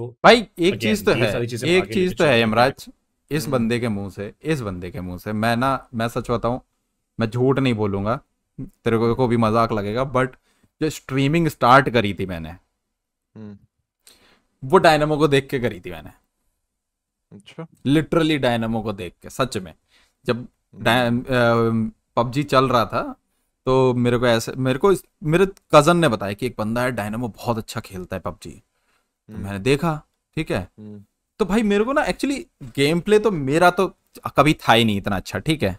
भाई एक चीज तो, तो है एक चीज तो है यमराज इस हम्म। बंदे के मुंह से इस बंदे के मुंह से मैं ना मैं सच बताऊं मैं झूठ नहीं बोलूंगा तेरे को, को भी मजाक लगेगा बट जो स्ट्रीमिंग स्टार्ट करी थी मैंने हम्म। वो डायनामो को देख के करी थी मैंने अच्छा लिटरली डायनामो को देख के सच में जब हम्म। पबजी चल रहा था तो मेरे को ऐसे मेरे को मेरे कजन ने बताया कि एक बंदा है डायनामो बहुत अच्छा खेलता है पबजी तो मैंने देखा ठीक है हम्म। तो भाई मेरे को ना एक्चुअली गेम प्ले तो मेरा तो कभी था ही नहीं इतना अच्छा ठीक है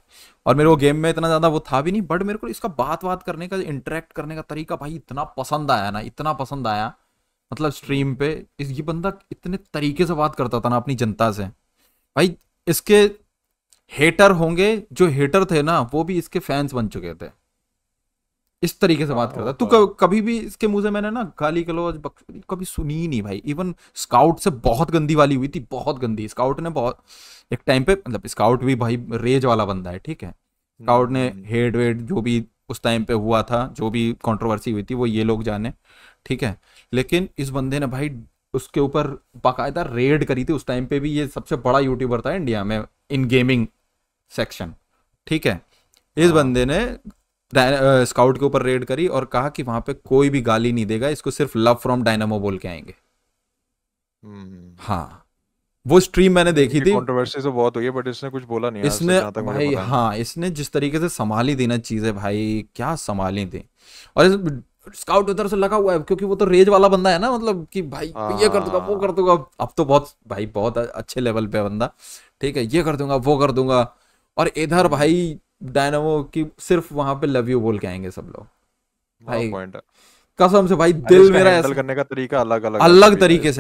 और मेरे को गेम में इतना ज़्यादा वो था भी नहीं बट मेरे को इसका बात बात करने का इंटरेक्ट करने का तरीका भाई इतना पसंद आया ना इतना पसंद आया मतलब स्ट्रीम पे इस ये बंदा इतने तरीके से बात करता था ना अपनी जनता से भाई इसके हेटर होंगे जो हेटर थे ना वो भी इसके फैंस बन चुके थे इस तरीके से बात हाँ, करता है तू कभी भी इसके मुंह से मैंने ना गाली गलौज कभी सुनी ही नहीं भाई इवन स्काउट से बहुत गंदी वाली हुई थी बहुत गंदी स्काउट ने बहुत एक टाइम पे मतलब स्काउट भी भाई रेज वाला बंदा है ठीक है स्काउट ने हेड हम्म, वेड हम्म। जो भी उस टाइम पे हुआ था जो भी कंट्रोवर्सी हुई थी वो ये लोग जाने ठीक है लेकिन इस बंदे ने भाई उसके ऊपर बाकायदा रेड करी थी उस टाइम पे भी ये सबसे बड़ा यूट्यूबर था इंडिया में इन गेमिंग सेक्शन ठीक है इस हाँ। बंदे ने स्काउट के ऊपर रेड करी और कहा कि वहां पे कोई भी गाली नहीं देगा इसको सिर्फ लव फ्रॉम डायनामो बोल के आएंगे हम्म। हाँ वो स्ट्रीम मैंने देखी थी कंट्रोवर्सी तो बहुत हुई है बट इसने कुछ बोला नहीं इसने भाई हाँ इसने जिस तरीके से संभाली दी ना चीजें भाई क्या संभाली थी और इस स्काउट उधर से लगा हुआ है क्योंकि वो तो रेज वाला बंदा है ना मतलब कि भाई ये कर दूंगा वो हाँ। कर दूंगा अब तो बहुत भाई बहुत अच्छे लेवल पे बंदा ठीक है ये कर दूंगा वो कर दूंगा और इधर हम्म। भाई डायनामो की सिर्फ वहां पे लव यू बोल के आएंगे सब लोग भाई कसम से भाई दिल मेरा करने का तरीका अलग अलग अलग तरीके से